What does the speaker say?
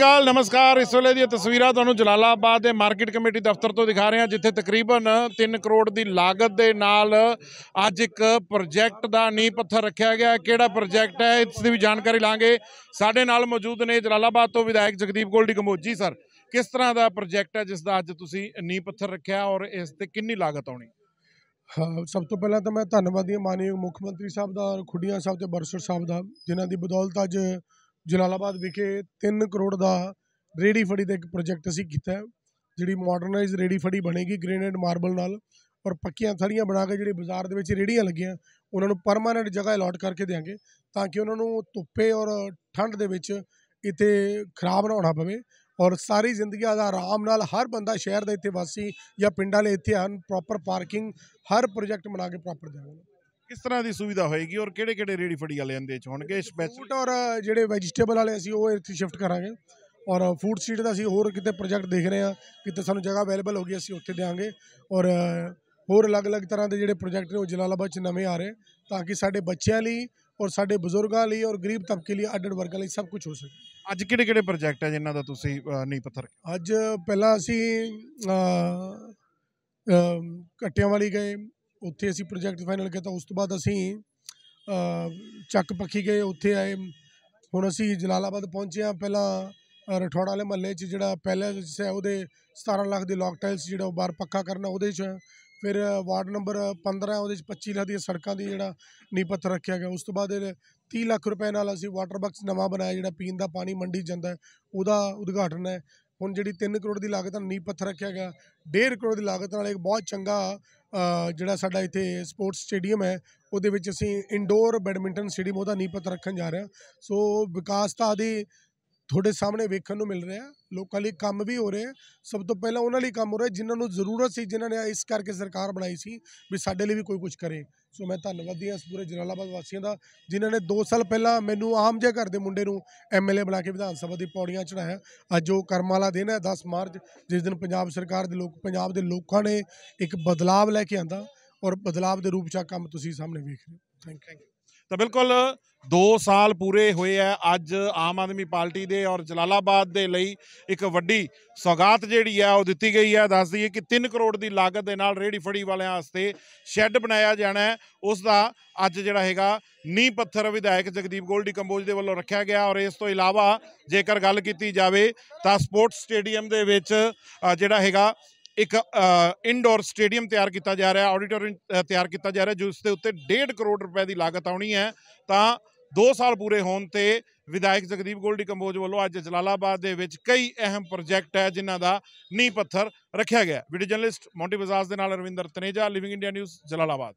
ਗੱਲ ਨਮਸਕਾਰ ਇਸ ਵੇਲੇ ਦੀਆਂ ਤਸਵੀਰਾਂ ਤੁਹਾਨੂੰ ਜਲਾਲਾਬਾਦ ਦੇ ਮਾਰਕੀਟ ਕਮੇਟੀ ਦਫ਼ਤਰ ਤੋਂ ਦਿਖਾ ਰਹੇ ਹਾਂ ਜਿੱਥੇ ਤਕਰੀਬਨ 3 ਕਰੋੜ ਦੀ ਲਾਗਤ ਦੇ ਨਾਲ ਅੱਜ ਇੱਕ ਪ੍ਰੋਜੈਕਟ ਦਾ ਨੀਂਹ ਪੱਥਰ ਰੱਖਿਆ ਗਿਆ ਕਿਹੜਾ ਪ੍ਰੋਜੈਕਟ ਹੈ ਇਸ ਦੀ ਵੀ ਜਾਣਕਾਰੀ ਲਾਂਗੇ ਸਾਡੇ ਨਾਲ ਮੌਜੂਦ ਨੇ ਜਲਾਲਾਬਾਦ ਤੋਂ ਵਿਧਾਇਕ ਜਗਦੀਪ ਗੋਲਡੀ ਕਮੋਜੀ ਸਰ ਕਿਸ ਤਰ੍ਹਾਂ ਦਾ ਪ੍ਰੋਜੈਕਟ ਹੈ ਜਿਸ ਦਾ ਅੱਜ ਤੁਸੀਂ ਨੀਂਹ ਪੱਥਰ ਰੱਖਿਆ ਔਰ ਇਸ ਤੇ ਕਿੰਨੀ ਲਾਗਤ ਆਉਣੀ ਸਭ ਤੋਂ ਪਹਿਲਾਂ ਤਾਂ ਮੈਂ ਧੰਨਵਾਦੀ ਮਾਨਯੋਗ ਮੁੱਖ ਮੰਤਰੀ ਸਾਹਿਬ ਦਾ ਔਰ ਖੁੱਡੀਆਂ ਸਾਹਿਬ ਤੇ ਬਰਸਰ ਸਾਹਿਬ ਦਾ ਜਿਨ੍ਹਾਂ ਦੀ ਬਦੌਲਤ ਅੱਜ ਜਲਾਲਾਬਾਦ ਵਿਖੇ 3 ਕਰੋੜ ਦਾ ਰੇੜੀ ਫੜੀ ਦਾ ਇੱਕ ਪ੍ਰੋਜੈਕਟ ਅਸੀਂ ਕੀਤਾ ਜਿਹੜੀ ਮਾਡਰਨਾਈਜ਼ ਰੇੜੀ ਫੜੀ ਬਣੇਗੀ ਗ੍ਰੇਨਾਈਟ ਮਾਰਬਲ ਨਾਲ ਔਰ ਪੱਕੀਆਂ ਥੜੀਆਂ ਬਣਾ ਕੇ ਜਿਹੜੇ ਬਾਜ਼ਾਰ ਦੇ ਵਿੱਚ ਰੇੜੀਆਂ ਲੱਗੀਆਂ ਉਹਨਾਂ ਨੂੰ ਪਰਮਾਨੈਂਟ ਜਗ੍ਹਾ ਅਲਾਟ ਕਰਕੇ ਦੇਾਂਗੇ ਤਾਂ ਕਿ ਉਹਨਾਂ ਨੂੰ ਧੁੱਪੇ ਔਰ ਠੰਡ ਦੇ ਵਿੱਚ ਇੱਥੇ ਖਰਾਬ ਨਾ ਹੋਣਾ ਪਵੇ ਔਰ ਸਾਰੀ ਜ਼ਿੰਦਗੀ ਦਾ ਆਰਾਮ ਨਾਲ ਹਰ ਬੰਦਾ ਸ਼ਹਿਰ ਦਾ ਇੱਥੇ ਵਾਸੀ ਜਾਂ ਪਿੰਡਾਂ ਦੇ ਇੱਥੇ ਹਨ ਪ੍ਰੋਪਰ ਪਾਰਕਿੰਗ ਹਰ ਪ੍ਰੋਜੈਕਟ ਬਣਾ ਕੇ ਪ੍ਰੋਪਰ ਦੇਵਾਂਗੇ ਕਿਸ ਤਰ੍ਹਾਂ ਦੀ ਸੁਵਿਧਾ ਹੋਏਗੀ ਔਰ ਕਿਹੜੇ ਕਿਹੜੇ ਰੇੜੀ ਫੜੀ ਵਾਲੇ ਆਂਦੇ ਚ ਹੋਣਗੇ ਸਪੈਸ਼ਲ ਫੂਡ ਔਰ ਜਿਹੜੇ ਵੈਜੀਟੇਬਲ ਵਾਲੇ ਅਸੀਂ ਉਹ ਇੱਥੇ ਸ਼ਿਫਟ ਕਰਾਂਗੇ ਔਰ ਫੂਡ ਸਟਰੀਟ ਦਾ ਅਸੀਂ ਹੋਰ ਕਿਤੇ ਪ੍ਰੋਜੈਕਟ ਦੇਖ ਰਹੇ ਆ ਕਿਤੇ ਸਾਨੂੰ ਜਗ੍ਹਾ ਅਵੇਲੇਬਲ ਹੋ ਗਈ ਅਸੀਂ ਉੱਥੇ ਦੇਾਂਗੇ ਔਰ ਹੋਰ ਅਲੱਗ-ਅਲੱਗ ਤਰ੍ਹਾਂ ਦੇ ਜਿਹੜੇ ਪ੍ਰੋਜੈਕਟ ਨੇ ਉਹ ਜਲਾਲਾਬਾਦ 'ਚ ਨਵੇਂ ਆ ਰਹੇ ਤਾਂ ਕਿ ਸਾਡੇ ਬੱਚਿਆਂ ਲਈ ਔਰ ਸਾਡੇ ਬਜ਼ੁਰਗਾਂ ਲਈ ਔਰ ਗਰੀਬ ਤਬਕੇ ਲਈ ਅੱਡ ਵਰਗਾਂ ਲਈ ਸਭ ਕੁਝ ਹੋ ਸਕੇ ਅੱਜ ਕਿਹੜੇ-ਕਿਹੜੇ ਪ੍ਰੋਜੈਕਟ ਹੈ ਜਿਨ੍ਹਾਂ ਦਾ ਤੁਸੀਂ ਨਹੀਂ ਪੱਥਰ ਅੱਜ ਪਹਿਲਾਂ ਅਸੀਂ ਕਟਿਆਂ ਵਾਲੀ ਗਏ ਉੱਥੇ ਅਸੀਂ ਪ੍ਰੋਜੈਕਟ ਫਾਈਨਲ ਕੀਤਾ ਉਸ ਤੋਂ ਬਾਅਦ ਅਸੀਂ ਚੱਕ ਪੱਖੀ ਗਏ ਉੱਥੇ ਆਏ ਹੁਣ ਅਸੀਂ ਜਲਾਲਾਬਾਦ ਪਹੁੰਚੇ ਆ ਪਹਿਲਾਂ ਰਠੋੜਾ ਵਾਲੇ ਮੱਲੇ 'ਚ ਜਿਹੜਾ ਪਹਿਲਾਂ ਹਿੱਸਾ ਉਹਦੇ 17 ਲੱਖ ਦੇ ਲੋਕ ਟਾਈਲਸ ਜਿਹੜਾ ਉਹ ਬਾਹਰ ਪੱਕਾ ਕਰਨਾ ਉਹਦੇ 'ਚ ਫਿਰ ਵਾਰਡ ਨੰਬਰ 15 ਉਹਦੇ ਚ 25 ਲੱਖ ਦੀ ਸੜਕਾਂ ਦੀ ਜਿਹੜਾ ਨੀਂਹ ਪੱਥਰ ਰੱਖਿਆ ਗਿਆ ਉਸ ਤੋਂ ਬਾਅਦ 30 ਲੱਖ ਰੁਪਏ ਨਾਲ ਅਸੀਂ ਵਾਟਰ ਬਾਕਸ ਨਵਾਂ ਬਣਾਇਆ ਜਿਹੜਾ ਪੀਣ ਦਾ ਪਾਣੀ ਮੰਡੀ ਜਾਂਦਾ ਉਹਦਾ ਉਦਘਾਟਨ ਹੈ ਹੁਣ ਜਿਹੜੀ 3 ਕਰੋੜ ਦੀ ਲਾਗਤ ਨਾਲ ਨੀਂਹ ਪੱਥਰ ਰੱਖਿਆ ਗਿਆ 1.5 ਕਰੋੜ ਦੀ ਲਾਗਤ ਨਾਲ ਇੱਕ ਬਹੁਤ ਚੰਗਾ ਜਿਹੜਾ ਸਾਡਾ ਇੱਥੇ ਸਪੋਰਟਸ ਸਟੇਡੀਅਮ ਹੈ ਉਹਦੇ ਵਿੱਚ ਅਸੀਂ ਇਨਡੋਰ ਬੈਡਮਿੰਟਨ ਸਟੇਡੀਅਮ ਉਹਦਾ ਨੀਂਹ ਪੱਥਰ ਰੱਖਣ ਜਾ ਰਹੇ ਹਾਂ ਸੋ ਵਿਕਾਸਤਾ ਦੇ ਦੀ ਤੁਹਾਡੇ ਸਾਹਮਣੇ ਵੇਖਣ ਨੂੰ ਮਿਲ ਰਿਹਾ ਲੋਕਾਂ ਲਈ ਕੰਮ ਵੀ ਹੋ ਰਿਹਾ ਸਭ ਤੋਂ ਪਹਿਲਾਂ ਉਹਨਾਂ ਲਈ ਕੰਮ ਹੋ ਰਿਹਾ ਜਿਨ੍ਹਾਂ ਨੂੰ ਜ਼ਰੂਰਤ ਸੀ ਜਿਨ੍ਹਾਂ ਨੇ ਇਸ ਕਰਕੇ ਸਰਕਾਰ ਬਣਾਈ ਸੀ ਵੀ ਸਾਡੇ ਲਈ ਵੀ ਕੋਈ ਕੁਝ ਕਰੇ ਸੋ ਮੈਂ ਧੰਨਵਾਦੀ ਹਾਂ ਇਸ ਪੂਰੇ ਜਲਾਲਾਬਾਦ ਵਾਸੀਆਂ ਦਾ ਜਿਨ੍ਹਾਂ ਨੇ 2 ਸਾਲ ਪਹਿਲਾਂ ਮੈਨੂੰ ਆਮ ਜੇ ਘਰ ਦੇ ਮੁੰਡੇ ਨੂੰ ਐਮਐਲਏ ਬਣਾ ਕੇ ਵਿਧਾਨ ਸਭਾ ਦੀ ਪੌੜੀਆਂ ਚੜਾਇਆ ਅੱਜ ਉਹ ਕਰਮ ਵਾਲਾ ਦਿਨ ਹੈ 10 ਮਾਰਚ ਜਿਸ ਦਿਨ ਪੰਜਾਬ ਸਰਕਾਰ ਦੇ ਲੋਕ ਪੰਜਾਬ ਦੇ ਲੋਕਾਂ ਨੇ ਇੱਕ ਬਦਲਾਵ ਲੈ ਕੇ ਆਂਦਾ ਔਰ ਬਦਲਾਵ ਦੇ ਰੂਪ ਚ ਕੰਮ ਤੁਸੀਂ ਸਾਹਮਣੇ ਵੇਖ ਰਹੇ ਹੋ ਥੈਂਕ ਯੂ ਤਾਂ ਬਿਲਕੁਲ 2 ਸਾਲ ਪੂਰੇ ਹੋਏ ਆ ਅੱਜ ਆਮ ਆਦਮੀ ਪਾਰਟੀ ਦੇ ਔਰ ਜਲਾਲਾਬਾਦ ਦੇ ਲਈ ਇੱਕ ਵੱਡੀ ਸੌਗਾਤ ਜਿਹੜੀ ਆ ਉਹ ਦਿੱਤੀ ਗਈ ਆ ਦੱਸ ਦਈਏ ਕਿ 3 ਕਰੋੜ ਦੀ ਲਾਗਤ ਦੇ ਨਾਲ ਰੇੜੀ ਫੜੀ ਵਾਲਿਆਂ ਵਾਸਤੇ ਸ਼ੈੱਡ ਬਣਾਇਆ ਜਾਣਾ ਉਸ ਦਾ ਅੱਜ ਜਿਹੜਾ ਹੈਗਾ ਨੀ ਪੱਥਰ ਵਿਧਾਇਕ ਜਗਦੀਪ ਗੋਲਡੀ ਕੰਬੋਜ ਦੇ ਵੱਲੋਂ ਰੱਖਿਆ ਗਿਆ ਔਰ ਇਸ ਤੋਂ ਇਲਾਵਾ ਜੇਕਰ ਗੱਲ ਕੀਤੀ ਜਾਵੇ ਤਾਂ ਸਪੋਰਟਸ ਸਟੇਡੀਅਮ ਦੇ ਵਿੱਚ ਜਿਹੜਾ ਹੈਗਾ ਇੱਕ ਇਨਡੋਰ ਸਟੇਡੀਅਮ ਤਿਆਰ ਕੀਤਾ ਜਾ ਰਿਹਾ ਆਡੀਟੋਰੀਅਮ ਤਿਆਰ ਕੀਤਾ ਜਾ ਰਿਹਾ ਜਿਸ ਦੇ ਉੱਤੇ 1.5 ਕਰੋੜ ਰੁਪਏ ਦੀ ਲਾਗਤ ਆਉਣੀ ਹੈ ਤਾਂ 2 ਸਾਲ ਪੂਰੇ ਹੋਣ ਤੇ ਵਿਧਾਇਕ ਜਗਦੀਪ ਗੋਲਡੀ ਕੰਬੋਜ ਵੱਲੋਂ ਅੱਜ ਜਲਾਲਾਬਾਦ ਦੇ ਵਿੱਚ ਕਈ ਅਹਿਮ ਪ੍ਰੋਜੈਕਟ ਹੈ ਜਿਨ੍ਹਾਂ ਦਾ ਨੀਂਹ ਪੱਥਰ ਰੱਖਿਆ ਗਿਆ ਵੀਡੀਓ ਜਰਨਲਿਸਟ ਮੌਂਟੀ ਬਜ਼ਾਜ ਦੇ ਨਾਲ Ravinder Taneja Living India News Jalalabad